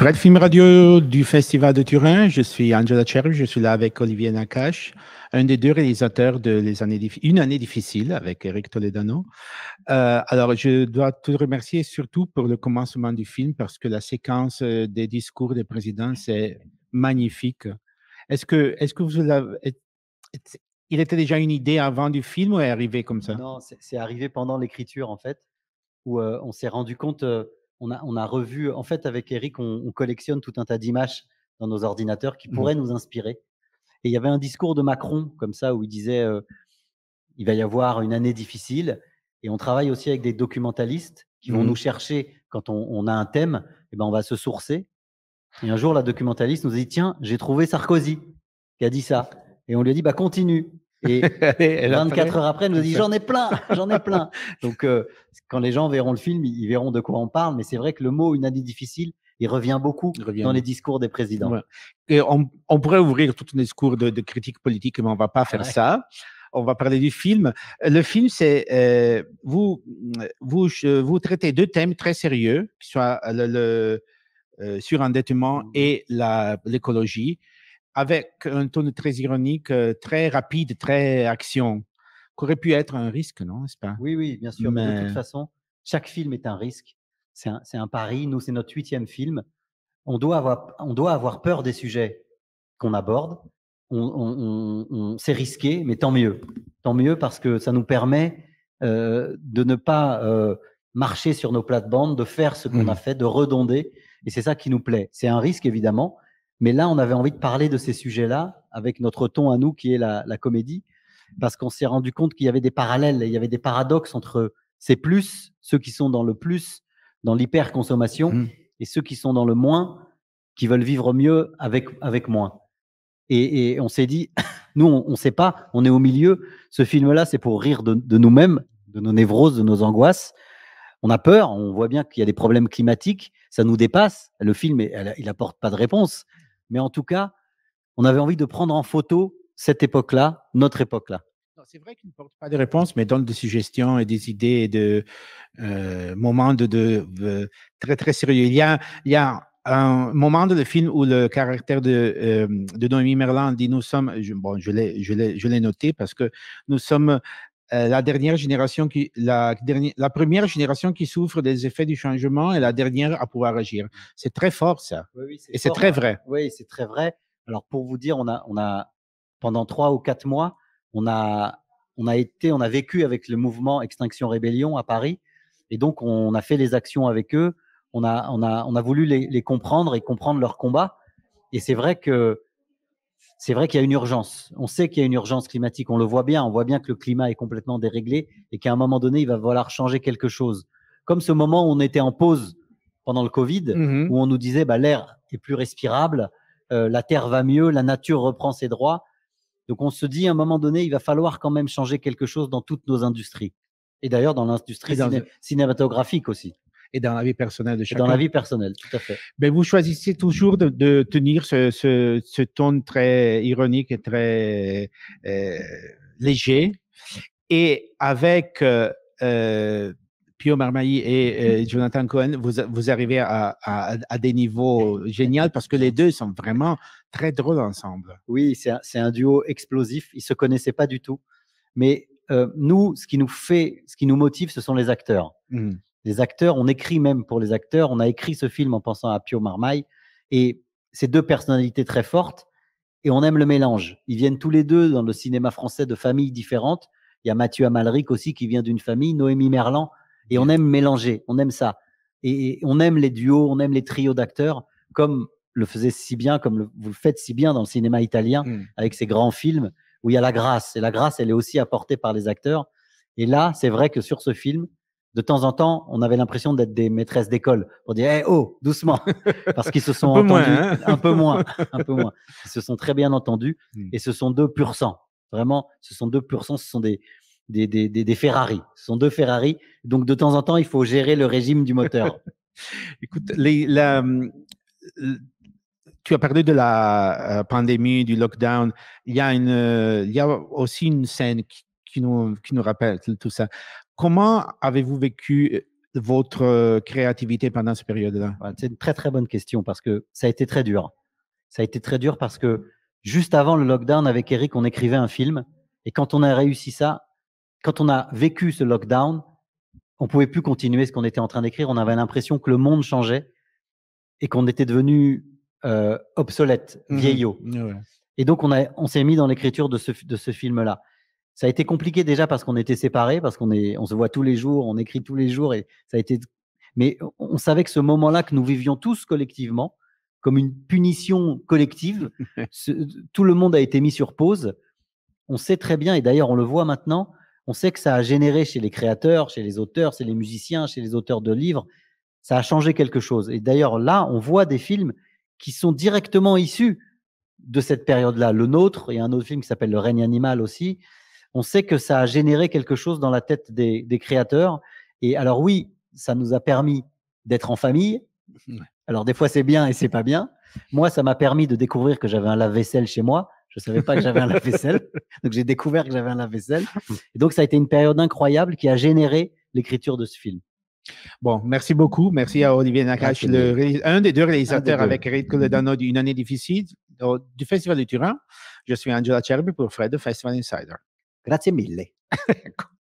Fred Film Radio du Festival de Turin. Je suis Angela Cherry. Je suis là avec Olivier Nakache, un des deux réalisateurs de les années, Une année difficile avec Eric Toledano. Euh, alors, je dois te remercier surtout pour le commencement du film parce que la séquence euh, des discours des présidents, c'est magnifique. Est-ce que, est-ce que vous Il était déjà une idée avant du film ou est arrivé comme ça Non, c'est arrivé pendant l'écriture en fait, où euh, on s'est rendu compte on a, revu, en fait, avec Eric, on, collectionne tout un tas d'images dans nos ordinateurs qui pourraient nous inspirer. Et il y avait un discours de Macron, comme ça, où il disait il va y avoir une année difficile. Et on travaille aussi avec des documentalistes qui vont nous mmh. chercher quand on, a un thème. Et eh ben on va se sourcer. Et un jour, la documentaliste nous dit tiens, j'ai trouvé Sarkozy qui a dit ça. Et on lui a dit bah continue. Et 24 heures après, elle nous dit j'en ai plein, j'en ai plein. Donc, euh, quand les gens verront le film, ils, verront de quoi on parle. Mais c'est vrai que le mot une année difficile, il revient beaucoup dans les discours des présidents. on, pourrait ouvrir tout un discours de, de critique politique, mais on va pas faire ça. On va parler du film. Le film, c'est euh, vous, vous, traitez deux thèmes très sérieux, qui soit le, le euh, surendettement mmh. et l'écologie avec un ton très ironique, euh, très rapide, très action, qu'aurait pu être un risque, non N'est-ce pas Oui, oui, bien sûr. Mais... De toute façon, chaque film est un risque. C'est un, pari. Nous, c'est notre huitième film. On doit avoir, on doit avoir peur des sujets qu'on aborde. On, c'est risqué, mais tant mieux. Tant mieux parce que ça nous permet euh, de ne pas euh, marcher sur nos plates-bandes, de faire ce qu'on mmh a fait, de redonder. Et c'est ça qui nous plaît. C'est un risque, évidemment, mais là, on avait envie de parler de ces sujets-là avec notre ton à nous qui est la, comédie, parce qu'on s'est rendu compte qu'il y avait des parallèles, il y avait des paradoxes entre ces plus, ceux qui sont dans le plus, dans l'hyperconsommation, mmh. et ceux qui sont dans le moins, qui veulent vivre mieux avec, avec moins. Et, on s'est dit, nous, on ne sait pas, on est au milieu. Ce film-là, c'est pour rire de, de nous-mêmes, de nos névroses, de nos angoisses. On a peur, on voit bien qu'il y a des problèmes climatiques, ça nous dépasse. Le film, il n'apporte pas de réponse. Mais en tout cas, on avait envie de prendre en photo cette époque-là, notre époque-là. C'est vrai qu'il ne porte pas de réponse, mais donne des suggestions et des idées et de euh, moments de, très très sérieux. Il y a, il a un moment dans le film où le caractère de, euh, Noémie Merland dit nous sommes, je, bon, je l'ai noté parce que nous sommes euh, la dernière génération qui, la, première génération qui souffre des effets du changement est la dernière à pouvoir agir. C'est très fort ça. Et c'est très hein. vrai. Oui, c'est très vrai. Alors pour vous dire, on a, on a pendant trois ou quatre mois, on a, on a été, on a vécu avec le mouvement Extinction Rébellion à Paris. Et donc on a fait les actions avec eux. On a, on a, on a voulu les comprendre et comprendre leur combat. Et c'est vrai que c'est vrai qu'il y a une urgence. On sait qu'il y a une urgence climatique, on le voit bien, on voit bien que le climat est complètement déréglé et qu'à un moment donné, il va falloir changer quelque chose. Comme ce moment où on était en pause pendant le Covid, mhm. où on nous disait bah, l'air est plus respirable, euh, la terre va mieux, la nature reprend ses droits. Donc on se dit à un moment donné, il va falloir quand même changer quelque chose dans toutes nos industries. Et d'ailleurs dans l'industrie cinématographique aussi et dans la vie personnelle de chacun. Dans la vie personnelle, tout à fait. Mais ben, vous choisissez toujours de, tenir ce, ton très ironique et très euh, léger. Et avec euh, euh, Pio Marmaille et Jonathan Cohen, vous, arrivez à, des niveaux géniaux parce que les deux sont vraiment très drôles ensemble. Oui, c'est un, duo explosif. Ils se connaissaient pas du tout. Mais nous, ce qui nous fait, ce qui nous motive, ce sont les acteurs. Mmh des acteurs. On écrit même pour les acteurs. On a écrit ce film en pensant à Pio Marmaille. Et ces deux personnalités très fortes. Et on aime le mélange. Ils viennent tous les deux dans le cinéma français de familles différentes. Il y a Mathieu Amalric aussi qui vient d'une famille, Noémie Merlan. Et on aime mélanger, on aime ça. Et on aime les duos, on aime les trios d'acteurs, comme le faisait si bien, comme vous le faites si bien dans le cinéma italien, mmh. avec ces grands films où il y a la grâce. Et la grâce, elle est aussi apportée par les acteurs. Et là, c'est vrai que sur ce film, de temps en temps, on avait l'impression d'être des maîtresses d'école pour dire oh, doucement, parce qu'ils se sont entendus hein. un peu moins, un peu moins. Ils se sont très bien entendus hmm. et ce sont deux pur sang. Vraiment, ce sont deux pur sang, ce sont des des, des, Ferrari. Ce sont deux Ferrari. Donc, de temps en temps, il faut gérer le régime du moteur. Écoute, euh, tu as parlé de la euh, pandémie, du lockdown. Il y a, une, euh, il y a aussi une scène nous, qui nous rappelle tout ça. Comment avez-vous vécu euh, votre euh, créativité pendant cette période-là ah, C'est une très très bonne question parce que ça a été très dur. Ça a été très dur parce que juste avant le lockdown, avec Eric, on écrivait un film. Et quand on a réussi ça, quand on a vécu ce lockdown, on pouvait plus continuer ce qu'on était en train d'écrire. On avait l'impression que le monde changeait et qu'on était devenu euh, obsolète, mmh vieillot. Et donc on, s'est mis dans l'écriture de ce film-là ça a été compliqué déjà parce qu'on était séparés, parce qu'on est, on se voit tous les jours, on écrit tous les jours, et ça a été. Mais on savait que ce moment-là que nous vivions tous collectivement, comme une punition collective, tout le monde a été mis sur pause. On sait très bien, et d'ailleurs on le voit maintenant, on sait que ça a généré chez les créateurs, chez les auteurs, chez les musiciens, chez les auteurs de livres, ça a changé quelque chose. Et d'ailleurs là, on voit des films qui sont directement issus de cette période-là. Le nôtre, et un autre film qui s'appelle Le règne animal aussi, on sait que ça a généré quelque chose dans la tête des, créateurs. Et alors oui, ça nous a permis d'être en famille. Alors des fois c'est bien et c'est pas bien. Moi, ça m'a permis de découvrir que j'avais un lave-vaisselle chez moi. Je ne savais pas que j'avais un lave-vaisselle. Donc j'ai découvert que j'avais un lave-vaisselle. Et donc ça a été une période incroyable qui a généré l'écriture de ce film. Bon, merci beaucoup. Merci à Olivier Nakache, un des deux réalisateurs avec mm-hmm. le Dano d'une année difficile du Festival de Turin. Je suis Angela Cherby pour Fred Festival Insider. Grazie mille. ecco.